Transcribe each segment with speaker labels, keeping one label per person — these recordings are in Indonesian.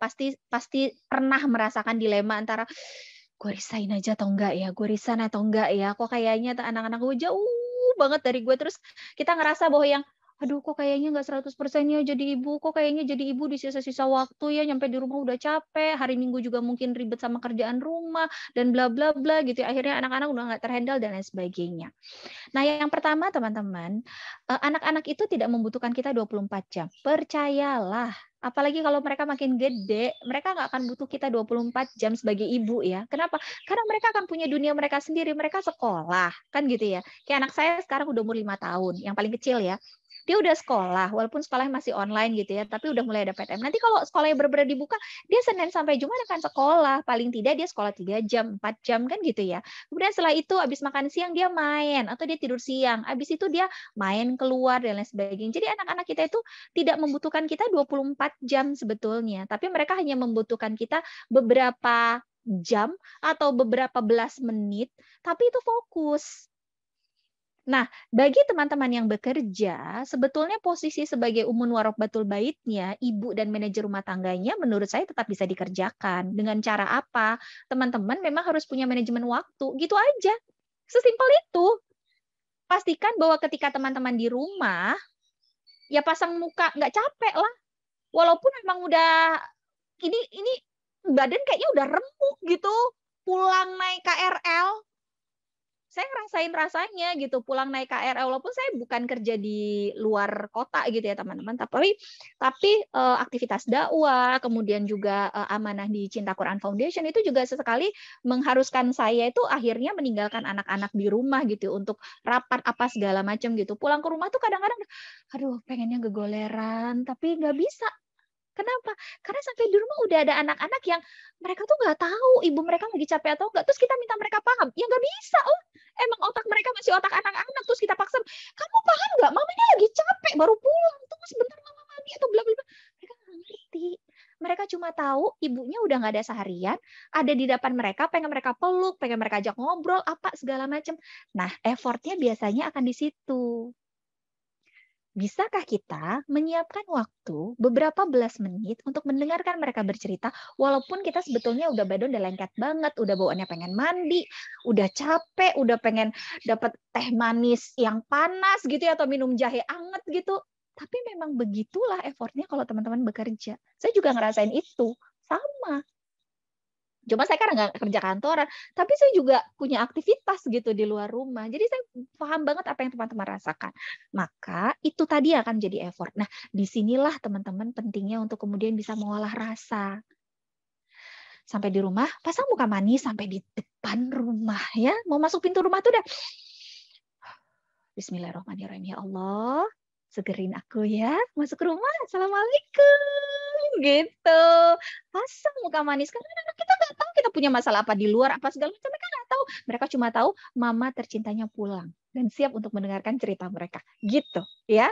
Speaker 1: pasti pasti pernah merasakan dilema antara gue resign aja atau enggak ya gue resign atau enggak ya kok kayaknya anak-anak gue jauh banget dari gue terus kita ngerasa bahwa yang aduh kok kayaknya nggak 100% ya jadi ibu, kok kayaknya jadi ibu di sisa-sisa waktu ya, nyampe di rumah udah capek, hari minggu juga mungkin ribet sama kerjaan rumah, dan bla bla bla gitu. Akhirnya anak-anak udah nggak terhandle dan lain sebagainya. Nah yang pertama teman-teman, eh, anak-anak itu tidak membutuhkan kita 24 jam. Percayalah, Apalagi kalau mereka makin gede, mereka nggak akan butuh kita 24 jam sebagai ibu ya. Kenapa? Karena mereka akan punya dunia mereka sendiri. Mereka sekolah, kan gitu ya. Kayak anak saya sekarang udah umur 5 tahun, yang paling kecil ya dia udah sekolah walaupun sekolahnya masih online gitu ya tapi udah mulai ada PTM nanti kalau sekolahnya berbeda dibuka dia senin sampai jumat akan sekolah paling tidak dia sekolah tiga jam 4 jam kan gitu ya kemudian setelah itu abis makan siang dia main atau dia tidur siang abis itu dia main keluar dan lain sebagainya jadi anak-anak kita itu tidak membutuhkan kita 24 jam sebetulnya tapi mereka hanya membutuhkan kita beberapa jam atau beberapa belas menit, tapi itu fokus. Nah, bagi teman-teman yang bekerja, sebetulnya posisi sebagai umum umun batul baitnya, ibu dan manajer rumah tangganya menurut saya tetap bisa dikerjakan. Dengan cara apa? Teman-teman memang harus punya manajemen waktu. Gitu aja. Sesimpel itu. Pastikan bahwa ketika teman-teman di rumah, ya pasang muka nggak capek lah. Walaupun memang udah ini ini badan kayaknya udah remuk gitu pulang naik KRL saya ngerasain rasanya gitu pulang naik KRL walaupun saya bukan kerja di luar kota gitu ya teman-teman tapi tapi uh, aktivitas dakwah kemudian juga uh, amanah di Cinta Quran Foundation itu juga sesekali mengharuskan saya itu akhirnya meninggalkan anak-anak di rumah gitu ya, untuk rapat apa segala macam gitu pulang ke rumah tuh kadang-kadang aduh pengennya gegoleran tapi nggak bisa Kenapa? Karena sampai di rumah udah ada anak-anak yang mereka tuh nggak tahu ibu mereka lagi capek atau enggak. Terus kita minta mereka paham. Ya nggak bisa, oh emang otak mereka masih otak anak-anak terus kita paksa kamu paham nggak mama ini lagi capek baru pulang tunggu sebentar mama mandi atau bla bla bla mereka nggak ngerti mereka cuma tahu ibunya udah nggak ada seharian, ada di depan mereka, pengen mereka peluk, pengen mereka ajak ngobrol, apa segala macam. Nah, effortnya biasanya akan di situ. Bisakah kita menyiapkan waktu beberapa belas menit untuk mendengarkan mereka bercerita walaupun kita sebetulnya udah badan udah lengket banget, udah bawaannya pengen mandi, udah capek, udah pengen dapat teh manis yang panas gitu ya atau minum jahe anget gitu. Tapi memang begitulah effortnya kalau teman-teman bekerja. Saya juga ngerasain itu. Sama, cuma saya kan nggak kerja kantoran tapi saya juga punya aktivitas gitu di luar rumah jadi saya paham banget apa yang teman-teman rasakan maka itu tadi akan jadi effort nah disinilah teman-teman pentingnya untuk kemudian bisa mengolah rasa sampai di rumah pasang muka manis sampai di depan rumah ya mau masuk pintu rumah tuh udah Bismillahirrahmanirrahim ya Allah segerin aku ya masuk rumah assalamualaikum gitu pasang muka manis karena anak kita nggak punya masalah apa di luar apa segala macam mereka nggak tahu mereka cuma tahu mama tercintanya pulang dan siap untuk mendengarkan cerita mereka gitu ya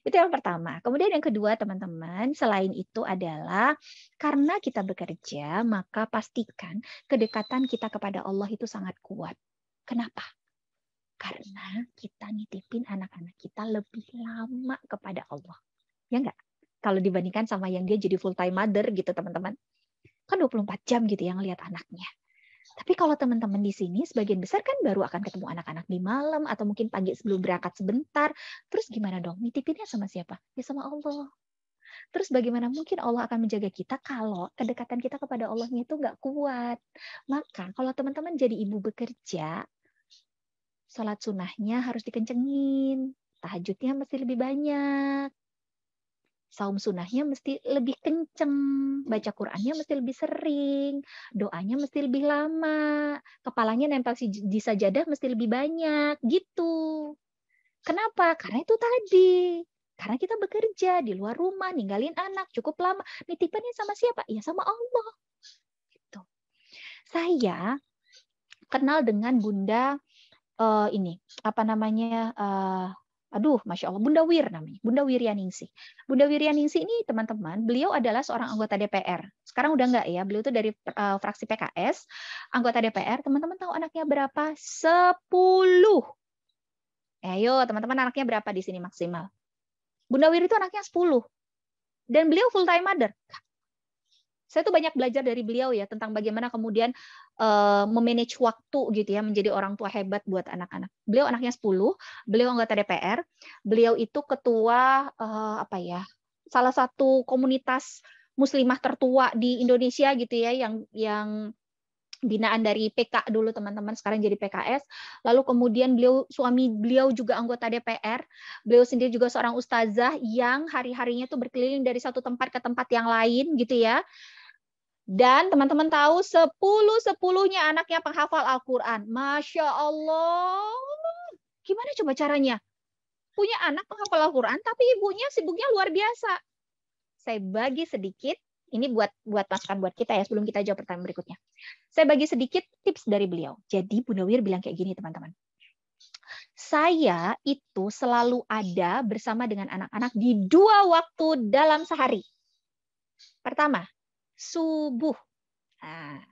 Speaker 1: itu yang pertama. Kemudian yang kedua, teman-teman, selain itu adalah karena kita bekerja, maka pastikan kedekatan kita kepada Allah itu sangat kuat. Kenapa? Karena kita nitipin anak-anak kita lebih lama kepada Allah. Ya enggak? Kalau dibandingkan sama yang dia jadi full time mother gitu, teman-teman kan 24 jam gitu yang lihat anaknya. Tapi kalau teman-teman di sini sebagian besar kan baru akan ketemu anak-anak di malam atau mungkin pagi sebelum berangkat sebentar. Terus gimana dong? Nitipinnya sama siapa? Ya sama Allah. Terus bagaimana mungkin Allah akan menjaga kita kalau kedekatan kita kepada Allahnya itu nggak kuat. Maka kalau teman-teman jadi ibu bekerja, sholat sunnahnya harus dikencengin. Tahajudnya mesti lebih banyak saum sunnahnya mesti lebih kenceng, baca Qurannya mesti lebih sering, doanya mesti lebih lama, kepalanya nempel di sajadah mesti lebih banyak, gitu. Kenapa? Karena itu tadi. Karena kita bekerja di luar rumah, ninggalin anak cukup lama. Nitipannya sama siapa? Ya sama Allah. Gitu. Saya kenal dengan Bunda uh, ini apa namanya uh, Aduh, Masya Allah, Bunda Wir namanya, Bunda Wiryaningsih. Bunda Wiryaningsih ini teman-teman, beliau adalah seorang anggota DPR. Sekarang udah enggak ya, beliau itu dari eh, fraksi PKS, anggota DPR. Teman-teman tahu anaknya berapa? sepuluh eh, Ayo, teman-teman anaknya berapa di sini maksimal? Bunda Wir itu anaknya sepuluh Dan beliau full-time mother saya tuh banyak belajar dari beliau ya tentang bagaimana kemudian uh, memanage waktu gitu ya menjadi orang tua hebat buat anak-anak. Beliau anaknya 10, beliau anggota DPR, beliau itu ketua uh, apa ya? salah satu komunitas muslimah tertua di Indonesia gitu ya yang yang binaan dari PK dulu teman-teman sekarang jadi PKS lalu kemudian beliau suami beliau juga anggota DPR beliau sendiri juga seorang ustazah yang hari-harinya tuh berkeliling dari satu tempat ke tempat yang lain gitu ya dan teman-teman tahu sepuluh sepuluhnya anaknya penghafal Al-Quran. Masya Allah. Gimana coba caranya? Punya anak penghafal Al-Quran, tapi ibunya sibuknya luar biasa. Saya bagi sedikit, ini buat buat masukan buat kita ya sebelum kita jawab pertanyaan berikutnya. Saya bagi sedikit tips dari beliau. Jadi Bunda Nawir bilang kayak gini teman-teman. Saya itu selalu ada bersama dengan anak-anak di dua waktu dalam sehari. Pertama, subuh. Nah,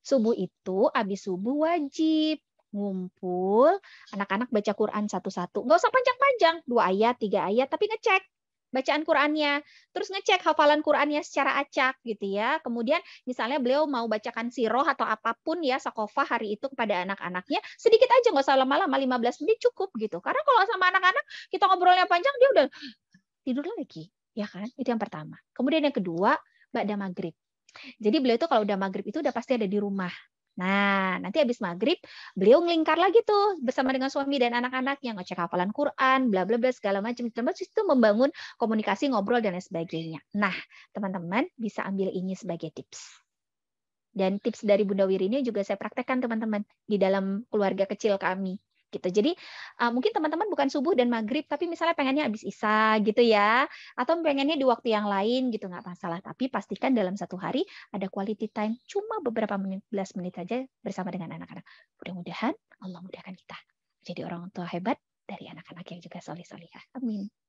Speaker 1: subuh itu habis subuh wajib ngumpul, anak-anak baca Quran satu-satu. Nggak usah panjang-panjang, dua ayat, tiga ayat, tapi ngecek bacaan Qurannya, terus ngecek hafalan Qurannya secara acak gitu ya. Kemudian misalnya beliau mau bacakan siroh atau apapun ya sakofah hari itu kepada anak-anaknya, sedikit aja nggak usah lama-lama 15 menit cukup gitu. Karena kalau sama anak-anak kita ngobrolnya panjang dia udah tidur lagi, ya kan? Itu yang pertama. Kemudian yang kedua, Ba'da maghrib. Jadi beliau itu kalau udah maghrib itu udah pasti ada di rumah. Nah, nanti habis maghrib beliau ngelingkar lagi tuh bersama dengan suami dan anak-anaknya ngecek hafalan Quran, bla bla bla segala macam. terus itu membangun komunikasi, ngobrol dan lain sebagainya. Nah, teman-teman bisa ambil ini sebagai tips. Dan tips dari Bunda Wirini juga saya praktekkan teman-teman di dalam keluarga kecil kami gitu. Jadi uh, mungkin teman-teman bukan subuh dan maghrib, tapi misalnya pengennya habis isa gitu ya, atau pengennya di waktu yang lain gitu nggak masalah. Tapi pastikan dalam satu hari ada quality time cuma beberapa menit, belas menit saja bersama dengan anak-anak. Mudah-mudahan Allah mudahkan kita jadi orang tua hebat dari anak-anak yang juga soli solihah. Amin.